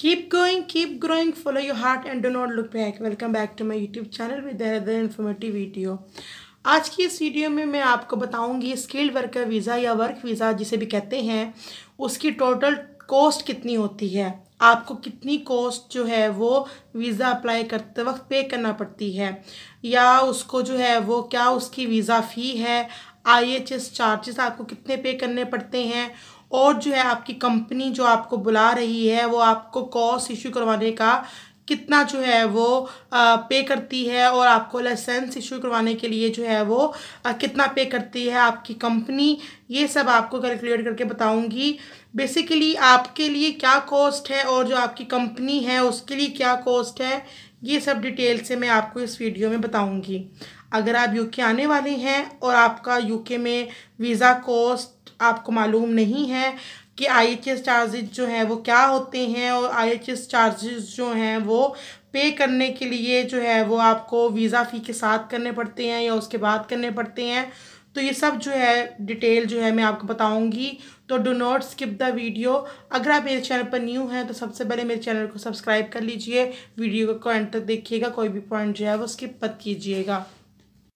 Keep going, keep growing, follow your heart and do not look back. Welcome back to my YouTube channel with another informative video. आज की इस video में मैं आपको बताऊंगी skilled worker visa या work visa जिसे भी कहते हैं उसकी टोटल कॉस्ट कितनी होती है आपको कितनी कॉस्ट जो है वो वीज़ा अप्लाई करते वक्त पे करना पड़ती है या उसको जो है वो क्या उसकी वीज़ा फ़ी है आई एच एस चार्जेस आपको कितने पे करने पड़ते हैं और जो है आपकी कंपनी जो आपको बुला रही है वो आपको कॉस्ट इशू करवाने का कितना जो है वो पे करती है और आपको लाइसेंस इशू करवाने के लिए जो है वो कितना पे करती है आपकी कंपनी ये सब आपको कैलकुलेट करके बताऊंगी बेसिकली आपके लिए क्या कॉस्ट है और जो आपकी कंपनी है उसके लिए क्या कॉस्ट है ये सब डिटेल से मैं आपको इस वीडियो में बताऊंगी अगर आप यूके आने वाले हैं और आपका यूके में वीज़ा कॉस्ट आपको मालूम नहीं है कि आई एच एस चार्जेज जो हैं वो क्या होते हैं और आई एच एस चार्जेज जो हैं वो पे करने के लिए जो है वो आपको वीज़ा फ़ी के साथ करने पड़ते हैं या उसके बाद करने पड़ते हैं तो ये सब जो है डिटेल जो है मैं आपको बताऊंगी तो do not skip the video अगर आप मेरे चैनल पर न्यू हैं तो सबसे पहले मेरे चैनल को सब्सक्राइब कर लीजिए वीडियो को एंड तक देखिएगा कोई भी पॉइंट जो है वो स्किप मत कीजिएगा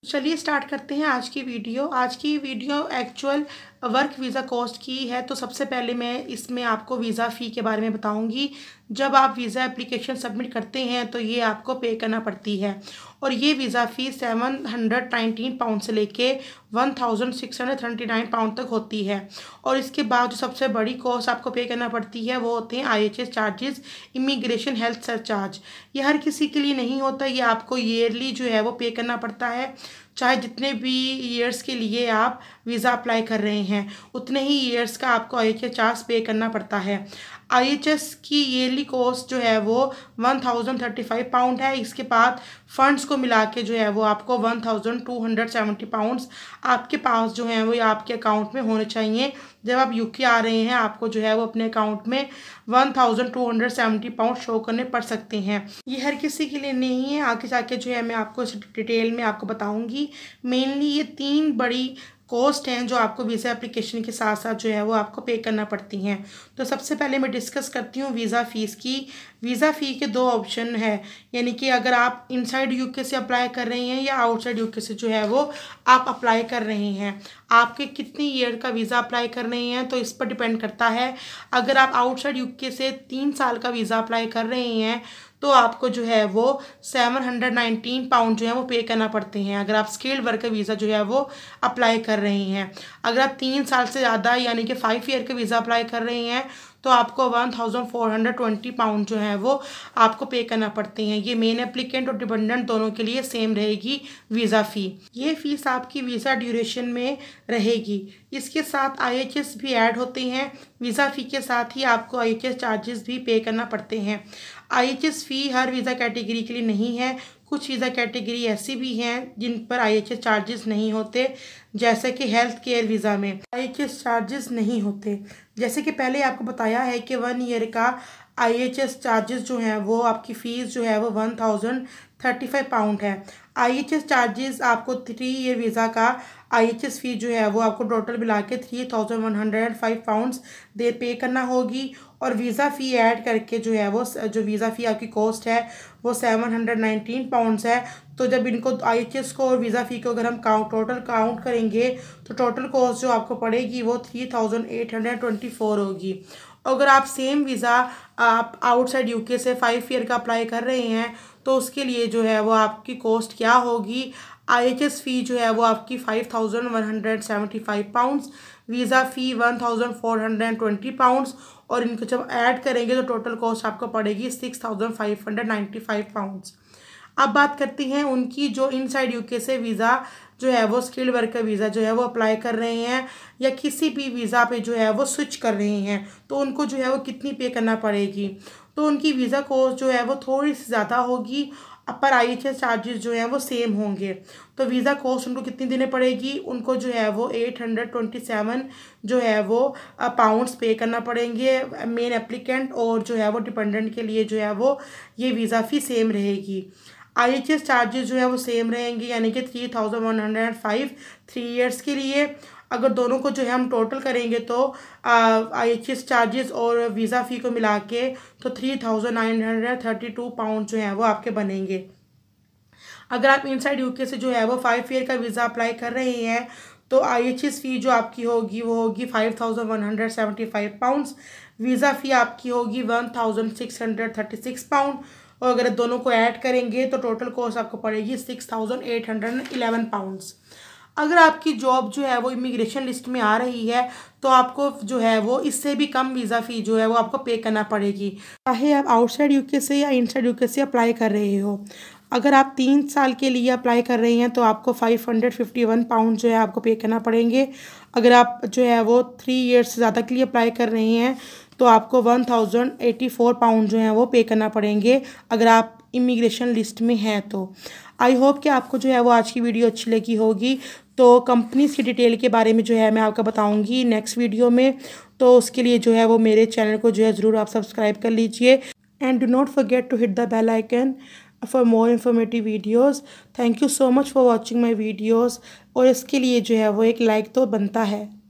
चलिए स्टार्ट करते हैं आज की वीडियो आज की video actual work visa cost की है तो सबसे पहले मैं इसमें आपको वीज़ा फ़ी के बारे में बताऊंगी जब आप वीज़ा एप्लीकेशन सबमिट करते हैं तो ये आपको पे करना पड़ती है और ये visa fees seven hundred nineteen pound से लेके one thousand six hundred thirty nine pound तक होती है और इसके बाद जो सबसे बड़ी कॉस्ट आपको पे करना पड़ती है वो होते हैं I H S charges immigration health surcharge ये हर किसी के लिए नहीं होता ये आपको ईयरली जो है वो पे करना पड़ता है चाहे जितने भी ईयर्स के लिए आप वीज़ा अप्लाई कर रहे हैं उतने ही ईयर्स का आपको आई एच चार्ज पे करना पड़ता है आई की ईयरली कॉस्ट जो है वो one thousand thirty five pound है इसके बाद फंड्स को मिला के जो है वो आपको one thousand two hundred seventy pounds आपके पास जो है वो आपके अकाउंट में होने चाहिए जब आप यूके आ रहे हैं आपको जो है वो अपने अकाउंट में one thousand two hundred seventy pound show करने पड़ सकते हैं ये हर किसी के लिए नहीं है आगे जाके जो है मैं आपको डिटेल में आपको बताऊँगी मेनली ये तीन बड़ी कॉस्ट हैं जो आपको वीज़ा एप्लीकेशन के साथ साथ जो है वो आपको पे करना पड़ती हैं तो सबसे पहले मैं डिस्कस करती हूँ वीज़ा फ़ीस की वीज़ा फ़ी के दो ऑप्शन है यानी कि अगर आप इनसाइड यूके से अप्लाई कर रहे हैं या आउटसाइड यूके से जो है वो आप अप्लाई कर रहे हैं आपके कितनी ईयर का वीज़ा अप्लाई कर रहे हैं तो इस पर डिपेंड करता है अगर आप आउटसाइड यूके से तीन साल का वीज़ा अप्लाई कर रहे हैं तो आपको जो है वो सेवन हंड्रेड नाइन्टीन पाउंड जो है वो पे करना पड़ते हैं अगर आप स्किल्ड वर्कर वीज़ा जो है वो अप्लाई कर रहे हैं अगर आप तीन साल से ज़्यादा यानी कि फाइव ईयर के वीज़ा अप्लाई कर रहे हैं तो आपको one thousand four hundred twenty pound जो है वो आपको पे करना पड़ते हैं ये मेन एप्लीकेंट और डिपेंडेंट दोनों के लिए सेम रहेगी वीज़ा फ़ी ये फ़ीस आपकी वीज़ा ड्यूरेशन में रहेगी इसके साथ आई भी ऐड होते हैं वीज़ा फ़ी के साथ ही आपको आई चार्जेस भी पे करना पड़ते हैं आई एच एस फ़ी हर वीज़ा कैटेगरी के लिए नहीं है कुछ वीज़ा कैटेगरी ऐसी भी हैं जिन पर आई एच एस चार्जेस नहीं होते जैसे कि हेल्थ केयर वीज़ा में आई एच एस चार्जेस नहीं होते जैसे कि पहले आपको बताया है कि वन ईयर का आई एच एस चार्जेस जो हैं वो आपकी फ़ीस जो है वो one thousand thirty five pound है आई एच एस चार्जेस आपको थ्री ईयर वीज़ा का आई एच एस फी जो है वो आपको टोटल मिला के three thousand one hundred and five pounds दे पे करना होगी और वीज़ा फ़ी ऐड करके जो है वो जो वीज़ा फ़ी आपकी कॉस्ट है वो सेवन हंड्रेड नाइनटीन पाउंडस है तो जब इनको आई एच एस को और वीज़ा फ़ी को अगर हम काउंट टोटल काउंट करेंगे तो टोटल कॉस्ट जो आपको पड़ेगी वो three thousand eight hundred twenty four होगी अगर आप सेम वीज़ा आप आउटसाइड यूके से फाइव ईयर का अप्लाई कर रहे हैं तो उसके लिए जो है वो आपकी कॉस्ट क्या होगी आई एच एस फ़ी जो है वो आपकी five thousand one hundred seventy five pounds visa fee one thousand four hundred and twenty pounds और इनको जब ऐड करेंगे तो टोटल कॉस्ट आपको पड़ेगी six thousand five hundred ninety five pounds अब बात करती हैं उनकी जो इनसाइड यूके से वीज़ा जो है वो स्किल्ड वर्कर वीज़ा जो है वो अप्लाई कर रहे हैं या किसी भी वीज़ा पे जो है वो स्विच कर रहे हैं तो उनको जो है वो कितनी पे करना पड़ेगी तो उनकी वीज़ा कोस्ट जो है वो थोड़ी सी ज़्यादा होगी पर आई एच चार्जेस जो हैं वो सेम होंगे तो वीज़ा कोर्स उनको कितनी देने पड़ेगी उनको जो है वो एट हंड्रेड ट्वेंटी सेवन जो है वो पाउंड्स पे करना पड़ेंगे मेन एप्लीकेंट और जो है वो डिपेंडेंट के लिए जो है वो ये वीज़ा फ़ी सेम रहेगी आई एच एस चार्जेस जो है वो सेम रहेंगे यानी कि three thousand one hundred and five three years के लिए अगर दोनों को जो है हम टोटल करेंगे तो आई एच एस चार्जेस और वीज़ा फ़ी को मिला के तो three thousand nine hundred thirty two pound जो है वो आपके बनेंगे अगर आप इनसाइड यूके से जो है वो फाइव ईयर का वीज़ा अप्लाई कर रहे हैं तो आई एच एस फ़ी जो आपकी होगी वो होगी five thousand one hundred five pounds visa fee आपकी होगी one thousand six hundred thirty six pound और अगर दोनों को ऐड करेंगे तो टोटल कॉस्ट आपको पड़ेगी six thousand eight hundred and eleven pounds अगर आपकी जॉब जो है वो इमिग्रेशन लिस्ट में आ रही है तो आपको जो है वो इससे भी कम वीज़ा फ़ी जो है वो आपको पे करना पड़ेगी चाहे आप आउटसाइड यूके से या इनसाइड यूके से अप्लाई कर रहे हो अगर आप तीन साल के लिए अप्लाई कर रहे हैं तो आपको five hundred fifty one pound जो है आपको पे करना पड़ेंगे अगर आप जो है वो थ्री ईयर्स से ज़्यादा के लिए अप्लाई कर रहे हैं तो आपको one thousand eighty four pound जो है वो पे करना पड़ेंगे अगर आप इमिग्रेशन लिस्ट में हैं तो आई होप कि आपको जो है वो आज की वीडियो अच्छी लगी होगी तो कंपनीज़ की डिटेल के बारे में जो है मैं आपको बताऊंगी नेक्स्ट वीडियो में तो उसके लिए जो है वो मेरे चैनल को जो है ज़रूर आप सब्सक्राइब कर लीजिए and do not forget to hit the bell icon for more informative videos thank you so much for watching my videos और इसके लिए जो है वो एक लाइक तो बनता है